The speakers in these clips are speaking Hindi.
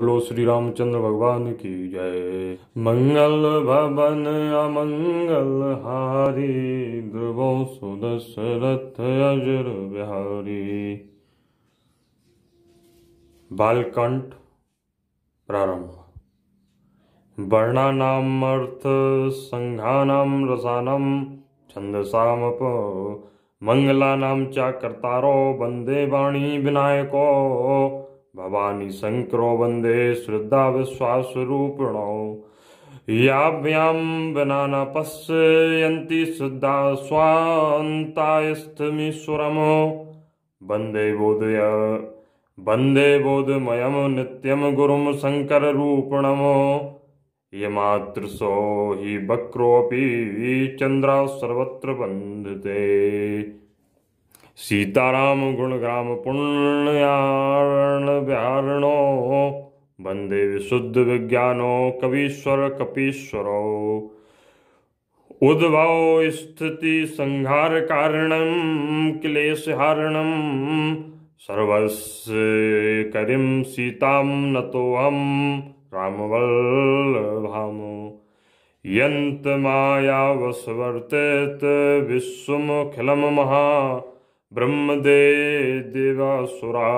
बोलो श्री रामचंद्र भगवान की जय मंगल भवन अमंगल हारी ध्रुवो सुदशरथ अजर बिहारी बालकंठ प्रारंभ वर्णानाम अर्थ संघानाम रसानम छंदसाम मंगलानाम च कर्तारो वंदे वाणी विनायको भवानी शंकरो वंदे श्रद्धा विश्वास रूपण याभ्याम बनाना पश्यन्ति श्रद्धा स्वान्तायस्थमीश्वरम वंदे बोधय वंदे बोधमयम नित्यम गुरुम शंकर रूपणमो यमातृशो हि वक्रोऽपि चन्द्रा सर्वत्र बन्धते सीताराम गुणग्राम पुण्यारण व्यारणो वंदे विशुद्ध विज्ञानो कवीश्वर कपीश्वरो उद्भव स्थिति संहार कारणम क्लेश हारणम सर्वस्य करिम सीताम नतोहम रामवल्लभाम यंत माया वसवर्तेत विश्वमखिलम महा ब्रह्मदे देवासुरा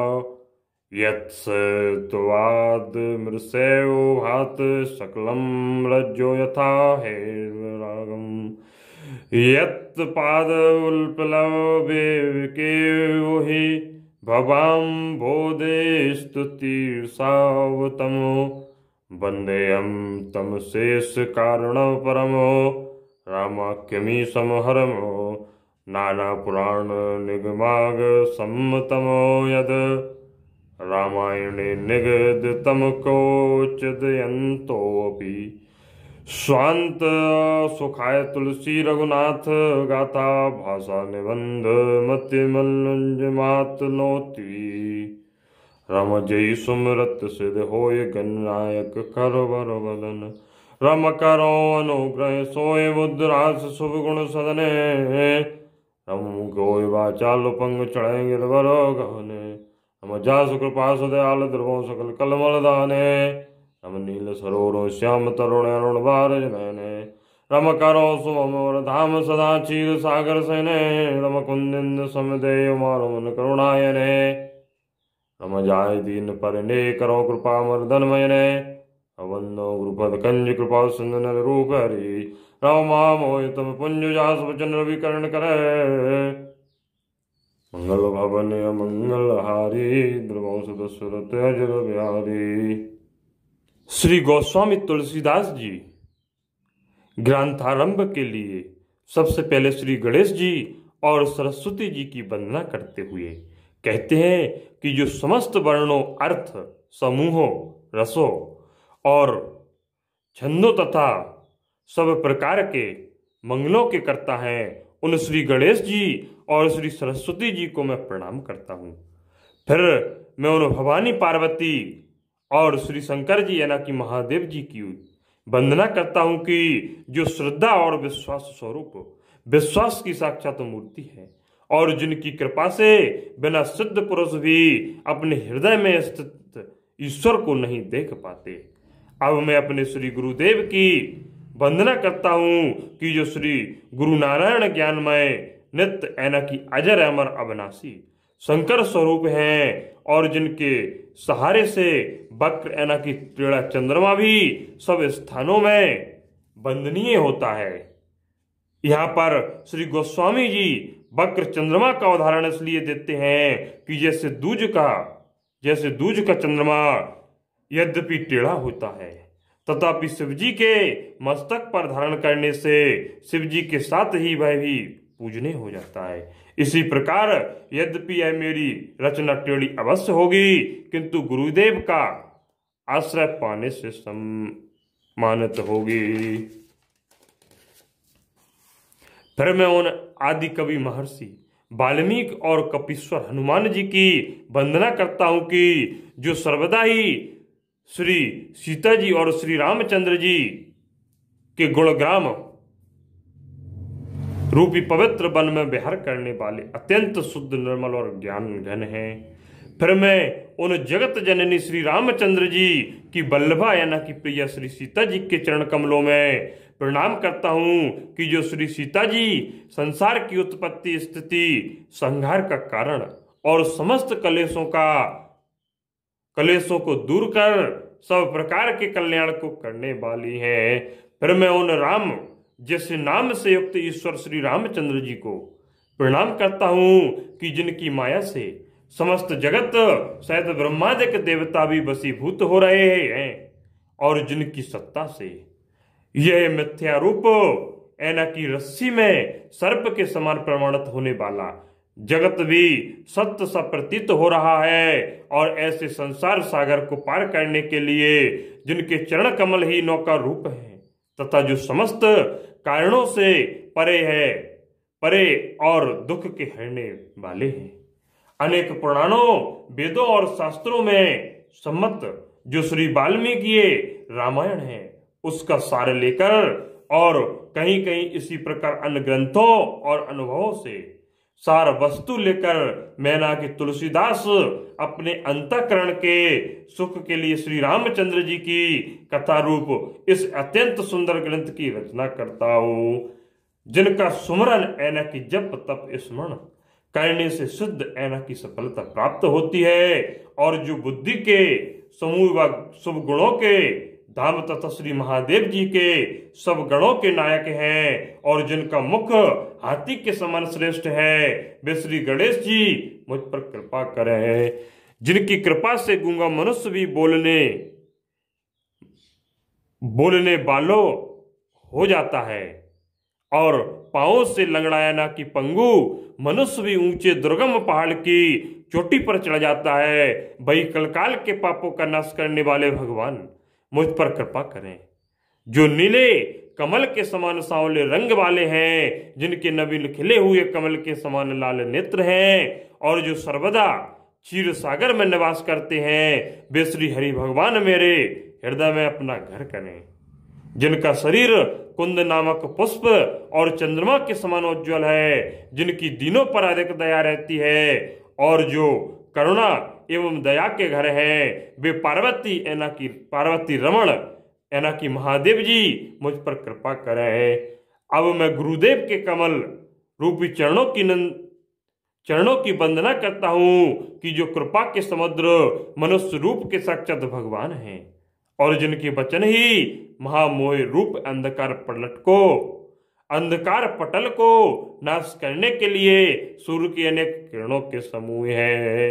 यत्सवाद मृषयो भात सकलं रज्जो यथा हेर्वरागम् यत्पादौल्पलवेके हि भवाम्भोदे स्तुतीर्षावतमो वन्देऽहं तं शेषकारुणपरमो रामाख्यमी समहरमो नानापुराणनिगमागसम्मतमो यद रामायणे निगदितमकोचिदयन्तोऽपि स्वांत सुखाय तुलसी रघुनाथ गाथा भाषा निबंध मात नोती रम जय सुमरत सिद होय नायक कर वर बदन रम करो अनुग्रह सोय बुद्ध रास शुभ गुण सदने तो हम गोय वाचालुपंग चढ़ेंगे धरो गहने हम जा सुकृपा सुदयाल ध्रुवो सकल कलमल दाने हम नील सरोरो श्याम तरुण अरुण बार जनने रम करो सुम और धाम सदा चीर सागर सने रम कुंदिन समदेव मारो मन करुणायने रम जाय दीन पर ने करो कृपा मर्दन मयने अवन्नो गुरुपद कंज कृपा सुंदर रूप हरि राम माम तम पुंज जास वचन रविकरण कर मंगल भवन मंगल हारी ब्रह्मसुरत जल बिहारी श्री गोस्वामी तुलसीदास जी ग्रंथारंभ के लिए सबसे पहले श्री गणेश जी और सरस्वती जी की वंदना करते हुए कहते हैं कि जो समस्त वर्णों अर्थ समूहों रसों और छंदों तथा सब प्रकार के मंगलों के करता है उन श्री गणेश जी और श्री सरस्वती जी को मैं प्रणाम करता हूँ फिर मैं उन भवानी पार्वती और श्री शंकर जी यानी कि महादेव जी की वंदना करता हूँ कि जो श्रद्धा और विश्वास स्वरूप विश्वास की साक्षात मूर्ति है और जिनकी कृपा से बिना सिद्ध पुरुष भी अपने हृदय में स्थित ईश्वर को नहीं देख पाते अब मैं अपने श्री गुरुदेव की वंदना करता हूँ कि जो श्री गुरु नारायण ज्ञानमय नित्य ऐना की अजर अमर अविनाशी शंकर स्वरूप हैं और जिनके सहारे से वक्र ऐना की त्रिड़ा चंद्रमा भी सब स्थानों में वंदनीय होता है यहाँ पर श्री गोस्वामी जी वक्र चंद्रमा का उदाहरण इसलिए देते हैं कि जैसे दूज का जैसे दूज का चंद्रमा यद्यपि टेढ़ा होता है तथापि शिवजी के मस्तक पर धारण करने से शिवजी के साथ ही वह भी पूजने हो जाता है इसी प्रकार यद्यपि यह मेरी रचना टेढ़ी अवश्य होगी किंतु गुरुदेव का आश्रय पाने से सम्मानित होगी फिर मैं उन आदि कवि महर्षि वाल्मीकि और कपीश्वर हनुमान जी की वंदना करता हूं कि जो सर्वदा ही श्री सीता जी और श्री रामचंद्र जी के गुणग्राम रूपी पवित्र वन में विहार करने वाले अत्यंत शुद्ध निर्मल और ज्ञान घन है फिर मैं उन जगत जननी श्री रामचंद्र जी की बल्लभा याना की प्रिया श्री सीता जी के चरण कमलों में प्रणाम करता हूँ कि जो श्री सीता जी संसार की उत्पत्ति स्थिति संहार का कारण और समस्त कलेशों का कलेशों को दूर कर सब प्रकार के कल्याण को करने वाली है फिर मैं उन राम जिस नाम से युक्त ईश्वर श्री रामचंद्र जी को प्रणाम करता हूं कि जिनकी माया से समस्त जगत शायद ब्रह्मादिक देवता भी बसीभूत हो रहे हैं और जिनकी सत्ता से यह मिथ्या रूप एना की रस्सी में सर्प के समान प्रमाणित होने वाला जगत भी सत्य सा प्रतीत हो रहा है और ऐसे संसार सागर को पार करने के लिए जिनके चरण कमल ही नौका रूप है तथा जो समस्त कारणों से परे है परे और दुख के हरने वाले हैं अनेक पुराणों वेदों और शास्त्रों में सम्मत जो श्री वाल्मीकि रामायण है उसका सार लेकर और कहीं कहीं इसी प्रकार अन्य ग्रंथों और अनुभवों से सार वस्तु लेकर मैना के तुलसीदास अपने अंतकरण के सुख के लिए श्री रामचंद्र जी की कथा रूप इस अत्यंत सुंदर ग्रंथ की रचना करता हूं जिनका सुमरन ऐना की जप तप स्मरण करने से शुद्ध ऐना की सफलता प्राप्त होती है और जो बुद्धि के समूह व शुभ गुणों के धाम तथा श्री महादेव जी के सब गणों के नायक हैं और जिनका मुख हाथी के समान श्रेष्ठ है वे श्री गणेश जी मुझ पर कृपा करें जिनकी कृपा से गूंगा मनुष्य भी बोलने बोलने बालो हो जाता है और पाओ से लंगड़ाया ना कि पंगु मनुष्य भी ऊंचे दुर्गम पहाड़ की चोटी पर चढ़ जाता है भई कलकाल के पापों का नाश करने वाले भगवान मुझ पर कृपा करें जो नीले कमल के समान सांवले रंग वाले हैं जिनके नबी खिले हुए कमल के समान लाल नेत्र हैं और जो सर्वदा चीर सागर में निवास करते हैं वे श्री हरि भगवान मेरे हृदय में अपना घर करें जिनका शरीर कुंद नामक पुष्प और चंद्रमा के समान उज्जवल है जिनकी दिनों पर अधिक दया रहती है और जो करुणा एवं दया के घर है वे पार्वती एना की पार्वती रमण एना की महादेव जी मुझ पर कृपा करें अब मैं गुरुदेव के कमल रूपी चरणों की नंद चरणों की वंदना करता हूं कि जो कृपा के समुद्र मनुष्य रूप के साक्षात भगवान हैं और जिनके वचन ही महामोह रूप अंधकार पलट को अंधकार पटल को नाश करने के लिए सूर्य के अनेक किरणों के समूह है